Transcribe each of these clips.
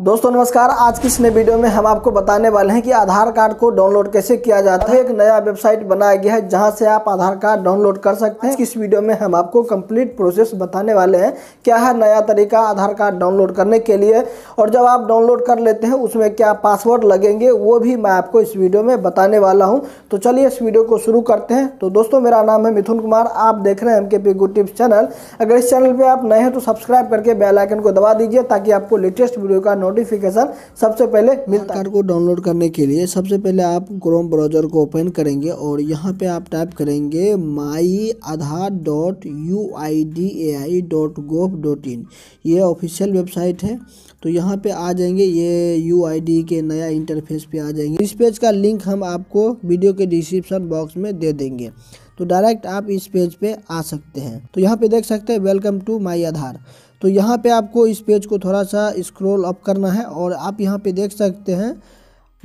दोस्तों नमस्कार आज की इस नए वीडियो में हम आपको बताने वाले हैं कि आधार कार्ड को डाउनलोड कैसे किया जाता है एक नया वेबसाइट बनाया गया है जहां से आप आधार कार्ड डाउनलोड कर सकते हैं इस वीडियो में हम आपको कंप्लीट प्रोसेस बताने वाले हैं क्या है नया तरीका आधार कार्ड डाउनलोड करने के लिए और जब आप डाउनलोड कर लेते हैं उसमें क्या पासवर्ड लगेंगे वो भी मैं आपको इस वीडियो में बताने वाला हूँ तो चलिए इस वीडियो को शुरू करते हैं तो दोस्तों मेरा नाम है मिथुन कुमार आप देख रहे हैं एम के पी टिप्स चैनल अगर इस चैनल पर आप नए हैं तो सब्सक्राइब करके बेलाइकन को दबा दीजिए ताकि आपको लेटेस्ट वीडियो का नोटिफिकेशन सबसे पहले मिलता है को डाउनलोड करने के लिए सबसे पहले आप क्रोम ब्राउजर को ओपन करेंगे और यहाँ पे आप टाइप करेंगे my Aadhaar dot U I D A I dot gov dot in ये ऑफिशियल वेबसाइट है तो यहाँ पे आ जाएंगे ये यू आई डी के नया इंटरफेस पे आ जाएंगे इस पेज का लिंक हम आपको वीडियो के डिस्क्रिप्शन बॉक्स में दे देंगे तो डायरेक्ट आप इस पेज पे आ सकते हैं तो यहाँ पे देख सकते हैं वेलकम टू माई आधार तो यहाँ पे आपको इस पेज को थोड़ा सा स्क्रॉल अप करना है और आप यहाँ पे देख सकते हैं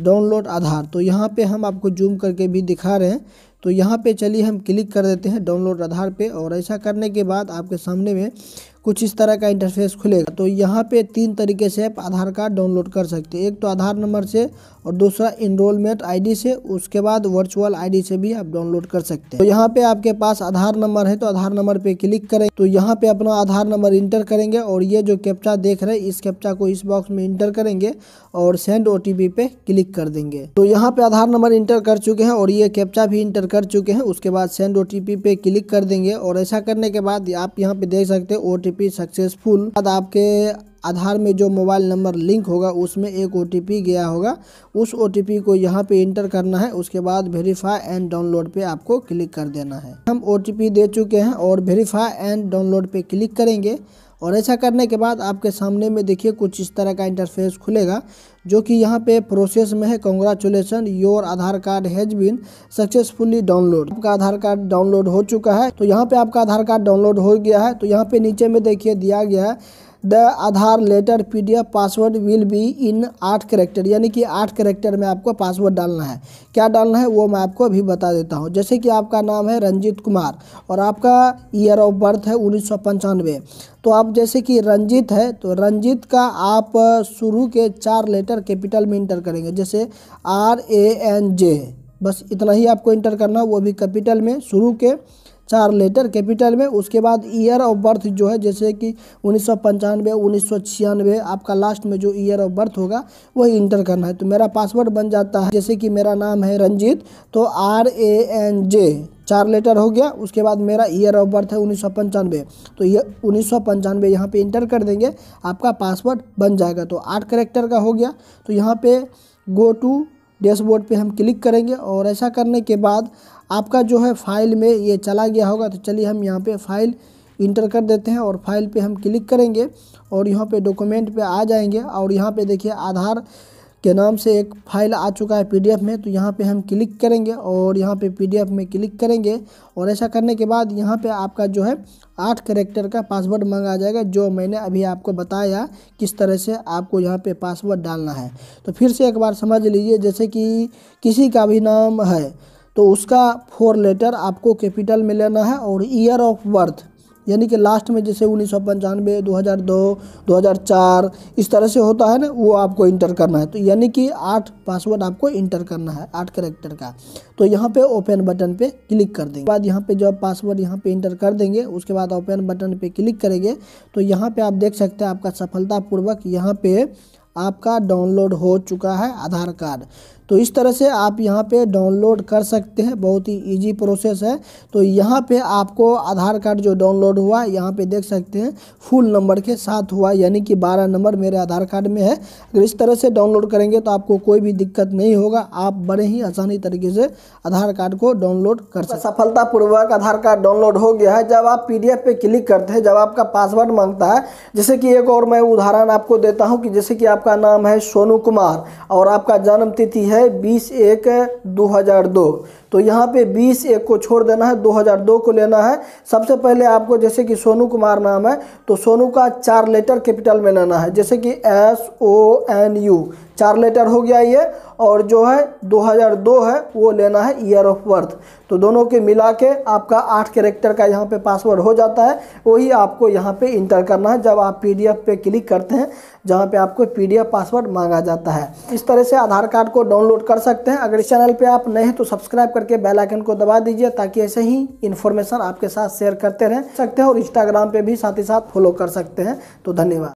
डाउनलोड आधार तो यहाँ पे हम आपको जूम करके भी दिखा रहे हैं तो यहाँ पे चलिए हम क्लिक कर देते हैं डाउनलोड आधार पे और ऐसा करने के बाद आपके सामने में कुछ इस तरह का इंटरफेस खुलेगा तो यहाँ पे तीन तरीके से आप आधार कार्ड डाउनलोड कर सकते हैं एक तो आधार नंबर से और दूसरा इनरोलमेंट आईडी से उसके बाद वर्चुअल आईडी से भी आप डाउनलोड कर सकते हैं तो यहाँ पे आपके पास आधार नंबर है तो आधार नंबर पे क्लिक करें तो यहाँ पे अपना आधार नंबर इंटर करेंगे और ये जो कैप्चा देख रहे इस कैप्चा को इस बॉक्स में इंटर करेंगे और सेंड ओ पे क्लिक कर देंगे तो यहाँ पे आधार नंबर इंटर कर चुके हैं और ये कैप्चा भी इंटर कर चुके हैं उसके बाद सेंड ओ पे क्लिक कर देंगे और ऐसा करने के बाद आप यहाँ पे देख सकते हैं ओ ओटीपी सक्सेसफुल बाद आपके आधार में जो मोबाइल नंबर लिंक होगा उसमें एक ओ गया होगा उस ओ को यहाँ पे इंटर करना है उसके बाद वेरीफाई एंड डाउनलोड पे आपको क्लिक कर देना है हम ओ दे चुके हैं और वेरीफाई एंड डाउनलोड पे क्लिक करेंगे और ऐसा करने के बाद आपके सामने में देखिए कुछ इस तरह का इंटरफेस खुलेगा जो कि यहाँ पे प्रोसेस में है congratulation your Aadhaar card has been successfully download आपका आधार कार्ड डाउनलोड हो चुका है तो यहाँ पे आपका आधार कार्ड डाउनलोड हो गया है तो यहाँ पे नीचे में देखिए दिया गया है the Aadhaar letter P D F password will be in आठ करेक्टर यानी कि आठ करेक्टर में आपको पासवर्ड डालना है क्या डालना है वो मैं आपको अभी बता देता हूँ जैसे कि आपका नाम है रंजीत कुमार और आपका ईयर ऑफ बर्थ है उन्नीस तो आप जैसे कि रंजीत है तो रंजीत का आप शुरू के चार लेटर कैपिटल में इंटर करेंगे जैसे आर ए एन जे बस इतना ही आपको इंटर करना वो भी कैपिटल में शुरू के चार लेटर कैपिटल में उसके बाद ईयर ऑफ बर्थ जो है जैसे कि उन्नीस सौ पंचानवे उन्नीस सौ छियानवे आपका लास्ट में जो ईयर ऑफ बर्थ होगा वही इंटर करना है तो मेरा पासवर्ड बन जाता है जैसे कि मेरा नाम है रंजीत तो आर ए एन जे चार लेटर हो गया उसके बाद मेरा ईयर ऑफ बर्थ है उन्नीस सौ पंचानवे तो ये उन्नीस सौ पंचानवे यहाँ पर इंटर कर देंगे आपका पासवर्ड बन जाएगा तो आठ करेक्टर का हो गया तो यहाँ पे गो टू डैशबोर्ड पे हम क्लिक करेंगे और ऐसा करने के बाद आपका जो है फाइल में ये चला गया होगा तो चलिए हम यहाँ पे फाइल इंटर कर देते हैं और फाइल पे हम क्लिक करेंगे और यहाँ पे डॉक्यूमेंट पे आ जाएंगे और यहाँ पे देखिए आधार के नाम से एक फाइल आ चुका है पीडीएफ में तो यहाँ पे हम क्लिक करेंगे और यहाँ पे पीडीएफ में क्लिक करेंगे और ऐसा करने के बाद यहाँ पे आपका जो है आठ करेक्टर का पासवर्ड मंगा जाएगा जो मैंने अभी आपको बताया किस तरह से आपको यहाँ पे पासवर्ड डालना है तो फिर से एक बार समझ लीजिए जैसे कि किसी का भी नाम है तो उसका फोर लेटर आपको कैपिटल में लेना है और ईयर ऑफ बर्थ यानी कि लास्ट में जैसे उन्नीस सौ पंचानवे दो हज़ार दो दो हज़ार चार इस तरह से होता है ना वो आपको इंटर करना है तो यानी कि आठ पासवर्ड आपको इंटर करना है आठ करेक्टर का तो यहाँ पे ओपन बटन पे क्लिक कर देंगे बाद यहाँ पे जो पासवर्ड यहाँ पे इंटर कर देंगे उसके बाद ओपन बटन पे क्लिक करेंगे तो यहाँ पे आप देख सकते हैं आपका सफलतापूर्वक यहाँ पे आपका डाउनलोड हो चुका है आधार कार्ड तो इस तरह से आप यहाँ पे डाउनलोड कर सकते हैं बहुत ही इजी प्रोसेस है तो यहाँ पे आपको आधार कार्ड जो डाउनलोड हुआ यहाँ पे देख सकते हैं फुल नंबर के साथ हुआ यानी कि बारह नंबर मेरे आधार कार्ड में है अगर इस तरह से डाउनलोड करेंगे तो आपको कोई भी दिक्कत नहीं होगा आप बड़े ही आसानी तरीके से आधार कार्ड को डाउनलोड कर सकते सफलतापूर्वक आधार कार्ड डाउनलोड हो गया है जब आप पी पे क्लिक करते हैं जब आपका पासवर्ड मांगता है जैसे कि एक और मैं उदाहरण आपको देता हूँ कि जैसे कि आपका नाम है सोनू कुमार और आपका जन्म तिथि है है बीस एक दो हज़ार दो तो यहाँ पे 20 एक को छोड़ देना है 2002 को लेना है सबसे पहले आपको जैसे कि सोनू कुमार नाम है तो सोनू का चार लेटर कैपिटल में लेना है जैसे कि एस ओ एन यू चार लेटर हो गया ये और जो है 2002 है वो लेना है ईयर ऑफ बर्थ तो दोनों के मिला के आपका आठ कैरेक्टर का यहाँ पे पासवर्ड हो जाता है वही आपको यहाँ पे इंटर करना है जब आप पीडीएफ पे क्लिक करते हैं जहाँ पे आपको पीडीएफ पासवर्ड मांगा जाता है इस तरह से आधार कार्ड को डाउनलोड कर सकते हैं अगर इस चैनल पर आप नए हैं तो सब्सक्राइब करके बेल आइकन को दबा दीजिए ताकि ऐसे ही इन्फॉर्मेशन आपके साथ शेयर करते रह सकते हैं और इंस्टाग्राम पे भी साथ ही साथ फॉलो कर सकते हैं तो धन्यवाद